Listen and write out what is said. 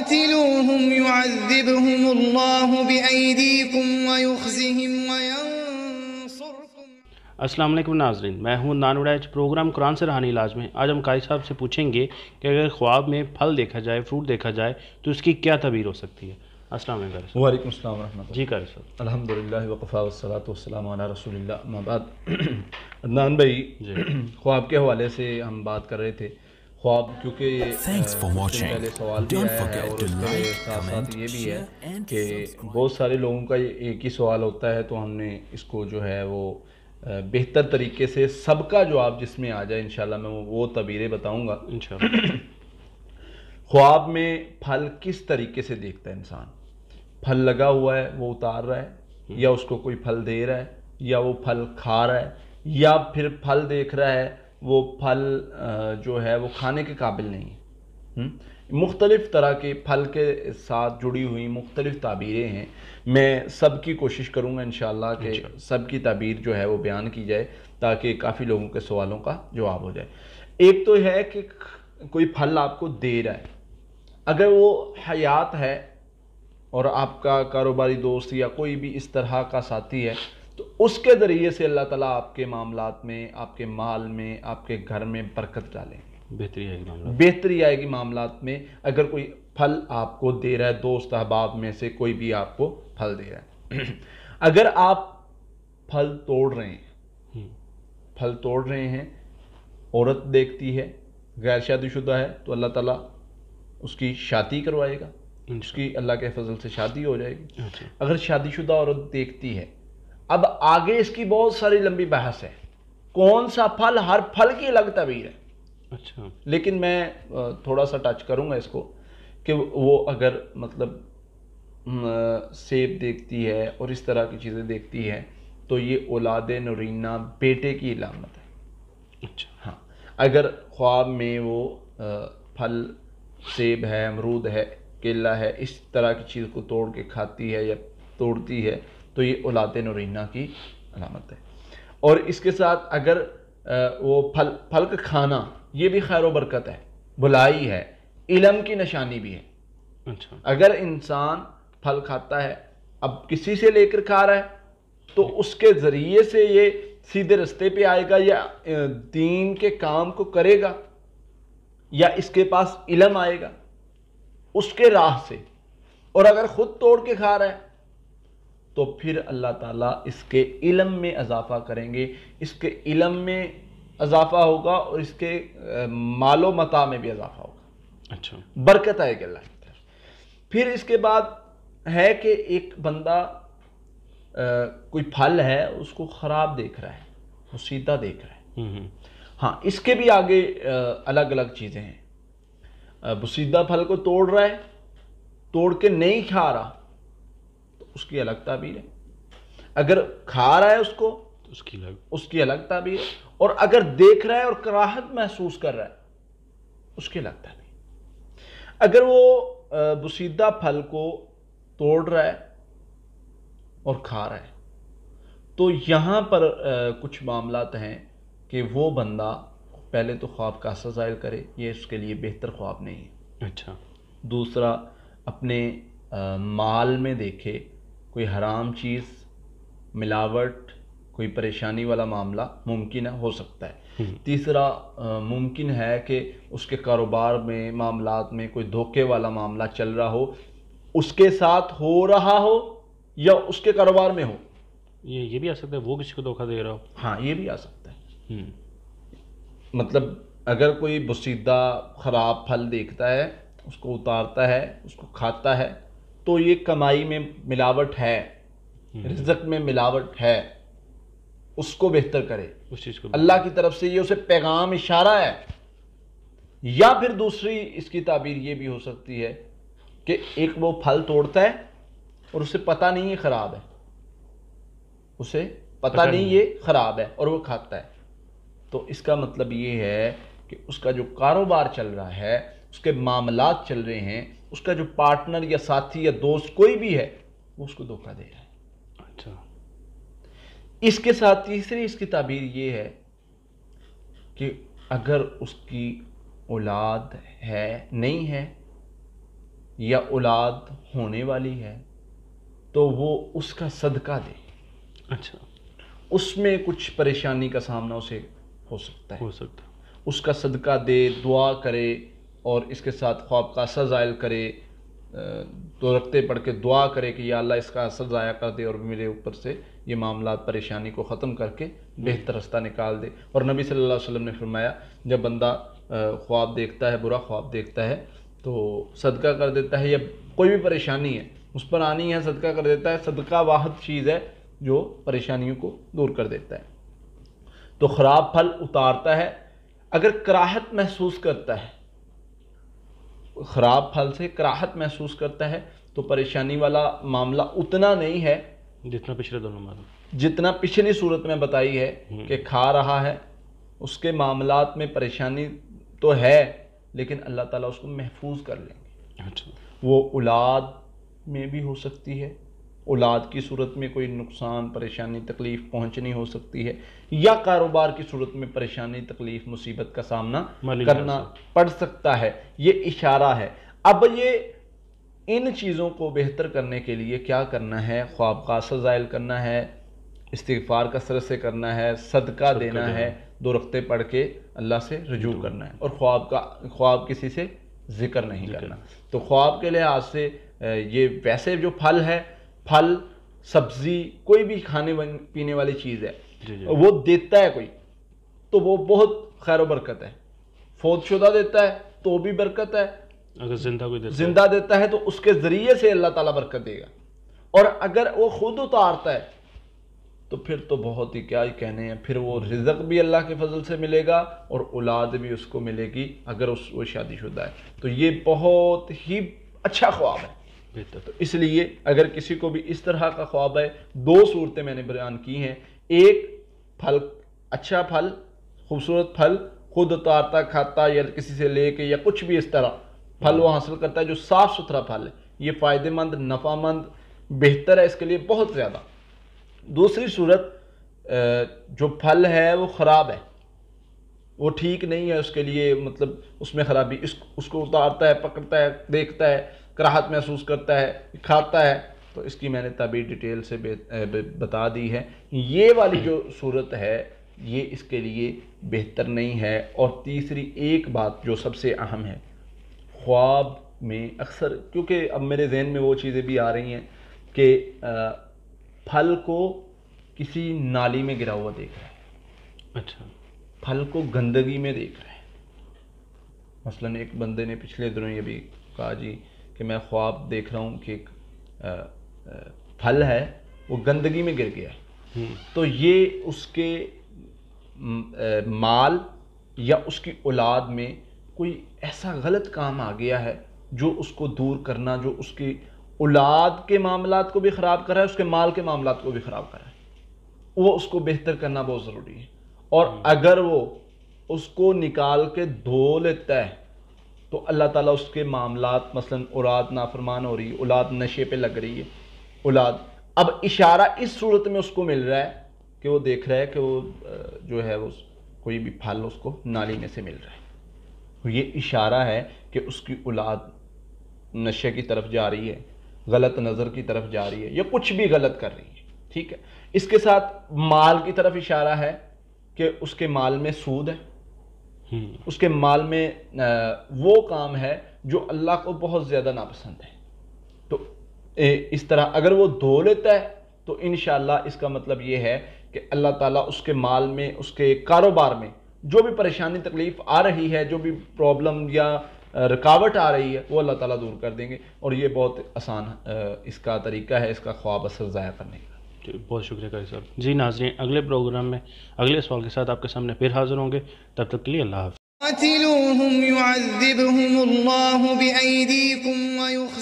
قاتلوهم يعذبهم الله بأيديكم ويخزهم وينصركم अस्सलाम वालेकुम नाजरीन मैं हूं नानवड़ैज प्रोग्राम कुरान से रहानी इलाज में आज हम कारी साहब से पूछेंगे कि अगर ख्वाब में फल देखा जाए फ्रूट देखा जाए तो उसकी क्या तबीर हो सकती है अस्सलाम वालेकुम वालेकुम अस्सलाम रहमत जी कारी साहब अल्हम्दुलिल्लाह वकफ़ा वस्सलातु वस्सलाम अला रसूलिल्लाह अम्मा बाद अदनान भाई ख्वाब के हवाले से हम बात कर रहे थे ख्वाब क्योंकि पहले सवाल भी आया है और उसके साथ साथ ये भी है कि बहुत सारे लोगों का एक ही सवाल होता है तो हमने इसको जो है वो बेहतर तरीके से सबका जवाब जिसमें आ जाए इंशाल्लाह मैं वो तबीरे बताऊंगा ख्वाब में फल किस तरीके से देखता है इंसान फल लगा हुआ है वो उतार रहा है या उसको कोई फल दे रहा है या वो फल खा रहा है या फिर फल देख रहा है वो फल जो है वो खाने के काबिल नहीं है मुख्तलिफ़ तरह के फल के साथ जुड़ी हुई मुख्तलिफ़ ताबीरें हैं मैं सब की कोशिश करूँगा इन कि सब की ताबीर जो है वो बयान की जाए ताकि काफ़ी लोगों के सवालों का जवाब हो जाए एक तो है कि कोई फल आपको दे रहा है अगर वो हयात है और आपका कारोबारी दोस्त या कोई भी इस तरह का साथी है तो उसके ज़रिए से अल्लाह ताला आपके मामला में आपके माल में आपके घर में बरकत डालेंगे बेहतरी आएगी बेहतरी आएगी मामला में अगर कोई फल आपको दे रहा है दोस्त अहबाब में से कोई भी आपको फल दे रहा है अगर आप फल तोड़ रहे हैं हम्म। फल तोड़ रहे हैं औरत देखती है गैर शादीशुदा है तो अल्लाह ताला उसकी शादी करवाएगा उसकी अल्लाह के फजल से शादी हो जाएगी अच्छा। अगर शादीशुदा औरत देखती है अब आगे इसकी बहुत सारी लंबी बहस है कौन सा फल हर फल की अलग तबीर है अच्छा लेकिन मैं थोड़ा सा टच करूंगा इसको कि वो अगर मतलब सेब देखती है और इस तरह की चीज़ें देखती है तो ये औलाद नरीना बेटे की इलामत है अच्छा हाँ अगर ख्वाब में वो फल सेब है अमरूद है केला है इस तरह की चीज़ को तोड़ के खाती है या तोड़ती है तो ये औलाद नौरीना की अलामत है और इसके साथ अगर वो फल का खाना ये भी खैर बरकत है भलाई है इलम की निशानी भी है अच्छा अगर इंसान फल खाता है अब किसी से लेकर खा रहा है तो उसके ज़रिए से ये सीधे रस्ते पे आएगा या दीन के काम को करेगा या इसके पास इलम आएगा उसके राह से और अगर ख़ुद तोड़ के खा रहा है तो फिर अल्लाह ताला इसके इलम में अजाफा करेंगे इसके इलम में अजाफा होगा और इसके मालो मता में भी इजाफ़ा होगा अच्छा बरकत आएगी अल्लाह की तरफ फिर इसके बाद है कि एक बंदा आ, कोई फल है उसको ख़राब देख रहा है वो सीधा देख रहा है हम्म, हम्म। हाँ इसके भी आगे आ, अलग अलग चीज़ें हैं बसीदा फल को तोड़ रहा है तोड़ के नहीं खा रहा उसकी अलग ताबीर है अगर खा रहा है उसको तो उसकी अलग उसकी अलग ताबीर है और अगर देख रहा है और कराहत महसूस कर रहा है उसकी अलग ताबीर अगर वो बसीदा फल को तोड़ रहा है और खा रहा है तो यहाँ पर आ, कुछ मामला हैं कि वो बंदा पहले तो ख्वाब का असर ज़ाहिर करे ये उसके लिए बेहतर ख्वाब नहीं है अच्छा दूसरा अपने आ, माल में देखे कोई हराम चीज़ मिलावट कोई परेशानी वाला मामला मुमकिन है हो सकता है हम्म। तीसरा मुमकिन है कि उसके कारोबार में मामला में कोई धोखे वाला मामला चल रहा हो उसके साथ हो रहा हो या उसके कारोबार में हो ये ये भी आ सकता है वो किसी को धोखा दे रहा हो हाँ ये भी आ सकता है हम्म। मतलब अगर कोई बसीदा ख़राब फल देखता है उसको उतारता है उसको खाता है तो ये कमाई में मिलावट है हम्म। रिजक में मिलावट है उसको बेहतर करे उस चीज़ को अल्लाह की तरफ से ये उसे पैगाम इशारा है या फिर दूसरी इसकी ताबीर ये भी हो सकती है कि एक वो फल तोड़ता है और उसे पता नहीं ये ख़राब है उसे पता, पता नहीं, नहीं ये ख़राब है और वो खाता है तो इसका मतलब ये है कि उसका जो कारोबार चल रहा है उसके मामला चल रहे हैं उसका जो पार्टनर या साथी या दोस्त कोई भी है वो उसको धोखा दे रहा है अच्छा इसके साथ तीसरी इसकी ताबीर ये है कि अगर उसकी औलाद है नहीं है या औलाद होने वाली है तो वो उसका सदका दे अच्छा उसमें कुछ परेशानी का सामना उसे हो सकता है हो सकता है उसका सदका दे दुआ करे और इसके साथ ख्वाब का असर ज़ायल करे तो रखते पढ़ के दुआ करे कि या अल्लाह इसका असर ज़ाया कर दे और मेरे ऊपर से ये मामला परेशानी को ख़त्म करके बेहतर रास्ता निकाल दे और नबी सल्लल्लाहु अलैहि वसल्लम ने फरमाया जब बंदा ख्वाब देखता है बुरा ख्वाब देखता है तो सदका कर देता है या कोई भी परेशानी है उस पर आनी है सदका कर देता है सदका वाहद चीज़ है जो परेशानियों को दूर कर देता है तो ख़राब फल उतारता है अगर कराहत महसूस करता है ख़राब फल से कराहत महसूस करता है तो परेशानी वाला मामला उतना नहीं है जितना पिछले दोनों मामले जितना पिछली सूरत में बताई है हम्म। कि खा रहा है उसके मामला में परेशानी तो है लेकिन अल्लाह ताला उसको महफूज कर लेंगे अच्छा वो औलाद में भी हो सकती है औलाद की सूरत में कोई नुकसान परेशानी तकलीफ़ पहुंचनी हो सकती है या कारोबार की सूरत में परेशानी तकलीफ़ मुसीबत का सामना करना पड़ सकता है ये इशारा है अब ये इन चीज़ों को बेहतर करने के लिए क्या करना है ख्वाब खासा ज़ायल करना है का कसरत से करना है सदका देना है दो रखते पढ़ के अल्लाह से रजू करना है और ख्वाब का ख्वाब किसी से जिक्र नहीं करना तो ख्वाब के लिहाज से ये वैसे जो फल है फल सब्जी कोई भी खाने पीने वाली चीज़ है वो देता है कोई तो वो बहुत खैर बरकत है शुदा देता है तो भी बरकत है अगर जिंदा कोई देता जिंदा देता है तो उसके ज़रिए से अल्लाह ताला बरकत देगा और अगर वो खुद उतारता है तो फिर तो बहुत ही क्या ही कहने हैं फिर वो रिजक भी अल्लाह के फजल से मिलेगा और औलाद भी उसको मिलेगी अगर उस वो शादीशुदा है तो ये बहुत ही अच्छा ख्वाब है बेहतर तो इसलिए अगर किसी को भी इस तरह का ख्वाब है दो सूरतें मैंने बयान की हैं एक फल अच्छा फल खूबसूरत फल खुद उतारता खाता या किसी से लेके या कुछ भी इस तरह फल वो हासिल करता है जो साफ़ सुथरा फल है ये फ़ायदेमंद नफामंद बेहतर है इसके लिए बहुत ज़्यादा दूसरी सूरत जो फल है वो ख़राब है वो ठीक नहीं है उसके लिए मतलब उसमें ख़राबी इस उसको उतारता है पकड़ता है देखता है कराहत महसूस करता है खाता है तो इसकी मैंने तभी डिटेल से बता दी है ये वाली जो सूरत है ये इसके लिए बेहतर नहीं है और तीसरी एक बात जो सबसे अहम है ख्वाब में अक्सर क्योंकि अब मेरे जहन में वो चीज़ें भी आ रही हैं कि फल को किसी नाली में गिरा हुआ देख रहे हैं अच्छा फल को गंदगी में देख रहे हैं मसलन एक बंदे ने पिछले दिनों ये भी कहा जी कि मैं ख्वाब देख रहा हूँ कि एक फल है वो गंदगी में गिर गया हम्म। तो ये उसके माल या उसकी औलाद में कोई ऐसा गलत काम आ गया है जो उसको दूर करना जो उसकी औलाद के मामला को भी ख़राब करा है उसके माल के मामला को भी ख़राब रहा है वो उसको बेहतर करना बहुत ज़रूरी है और हम्म। अगर वो उसको निकाल के धो लेता है तो अल्लाह ताला उसके मामला मसलन औलाद नाफरमान हो रही औलाद नशे पे लग रही है औलाद अब इशारा इस सूरत में उसको मिल रहा है कि वो देख रहा है कि वो जो है वो कोई भी फल उसको नाली में से मिल रहा है तो ये इशारा है कि उसकी औलाद नशे की तरफ जा रही है गलत नज़र की तरफ जा रही है या कुछ भी गलत कर रही है ठीक है इसके साथ माल की तरफ इशारा है कि उसके माल में सूद है हम्म। उसके माल में वो काम है जो अल्लाह को बहुत ज़्यादा नापसंद है तो इस तरह अगर वो धो लेता है तो इन इसका मतलब ये है कि अल्लाह ताला उसके माल में उसके कारोबार में जो भी परेशानी तकलीफ़ आ रही है जो भी प्रॉब्लम या रुकावट आ रही है वो अल्लाह ताला दूर कर देंगे और ये बहुत आसान इसका तरीका है इसका ख्वाब असर ज़ाया करने का तो बहुत शुक्रिया कर सर जी नाजरीन अगले प्रोग्राम में अगले सवाल के साथ आपके सामने फिर हाजिर होंगे तब तक के लिए अल्लाह